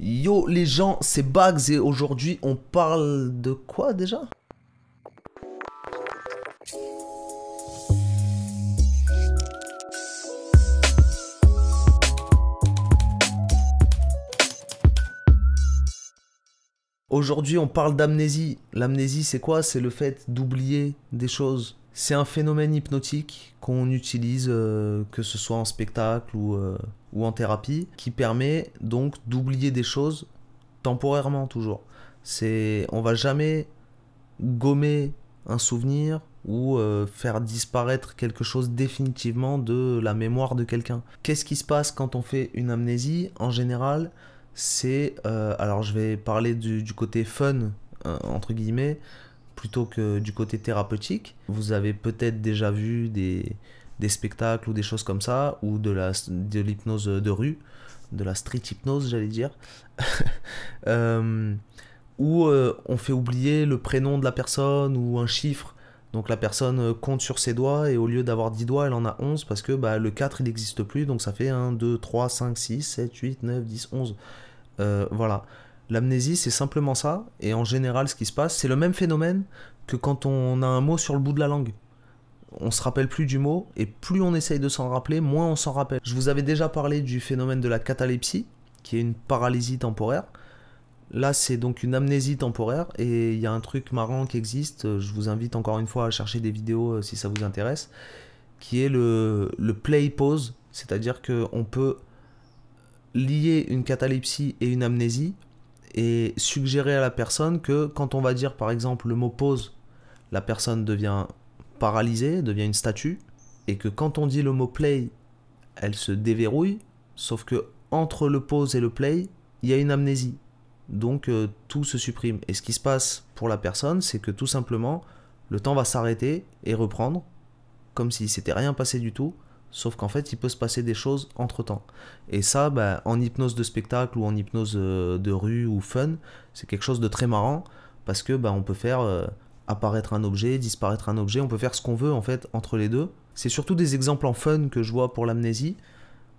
Yo les gens, c'est Bags et aujourd'hui on parle de quoi déjà Aujourd'hui on parle d'amnésie. L'amnésie c'est quoi C'est le fait d'oublier des choses. C'est un phénomène hypnotique qu'on utilise euh, que ce soit en spectacle euh, ou, en thérapie qui permet donc d'oublier des choses temporairement toujours. C'est on va jamais gommer un souvenir ou euh, faire disparaître quelque chose définitivement de la mémoire de quelqu'un. Qu'est-ce qui se passe quand on fait une amnésie En général, c'est... alors je vais parler du, côté fun, entre guillemets plutôt que du côté thérapeutique. Vous avez peut-être déjà vu des, spectacles ou des choses comme ça, ou de l'hypnose de, rue, de la street hypnose, j'allais dire, euh, où euh, on fait oublier le prénom de la personne ou un chiffre. Donc la personne euh, compte sur ses doigts et au lieu d'avoir 10 doigts, elle en a 11 parce que bah, le 4 il n'existe plus, donc ça fait 1, 2, 3, 5, 6, 7, 8, 9, 10, 11. voilà. L'amnésie, c'est simplement ça, et en général, ce qui se passe, c'est le même phénomène que quand on a un mot sur le bout de la langue. On se rappelle plus du mot, et plus on essaye de s'en rappeler, moins on s'en rappelle. Je vous avais déjà parlé du phénomène de la catalepsie, qui est une paralysie temporaire. Là, c'est donc une amnésie temporaire, et il y a un truc marrant qui existe, je vous invite encore une fois à chercher des vidéos euh, si ça vous intéresse, qui est le, le play-pause, c'est-à-dire qu'on peut lier une catalepsie et une amnésie et suggérer à la personne que quand on va dire par exemple le mot pause, la personne devient paralysée, devient une statue, et que quand on dit le mot play, elle se déverrouille, sauf que entre le pause et le play, il y a une amnésie. Donc euh, tout se supprime. Et ce qui se passe pour la personne, c'est que tout simplement, le temps va s'arrêter et reprendre, comme s'il s'était rien passé du tout, Sauf qu'en fait, il peut se passer des choses entre temps. Et ça, bah, en hypnose de spectacle ou en hypnose euh, de rue ou fun, c'est quelque chose de très marrant parce que bah, on peut faire euh, apparaître un objet, disparaître un objet, on peut faire ce qu'on veut en fait entre les deux. C'est surtout des exemples en fun que je vois pour l'amnésie,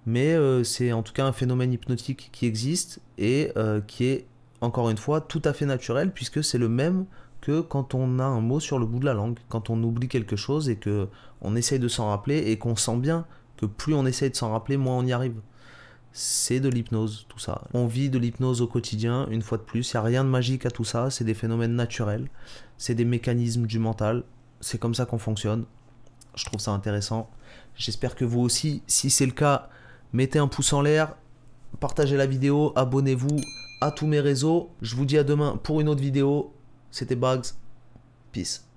mais euh, c'est en tout cas un phénomène hypnotique qui existe et qui est encore une fois tout à fait naturel puisque c'est le même que quand on a un mot sur le bout de la langue, quand on oublie quelque chose et que on essaye de s'en rappeler et qu'on sent bien que plus on essaye de s'en rappeler, moins on y arrive. C'est de l'hypnose, tout ça. On vit de l'hypnose au quotidien, une fois de plus. Il n'y a rien de magique à tout ça, c'est des phénomènes naturels, c'est des mécanismes du mental, c'est comme ça qu'on fonctionne. Je trouve ça intéressant. J'espère que vous aussi, si c'est le cas, mettez un pouce en l'air, partagez la vidéo, abonnez-vous à tous mes réseaux. Je vous dis à demain pour une autre vidéo. C'était Bugs. Peace.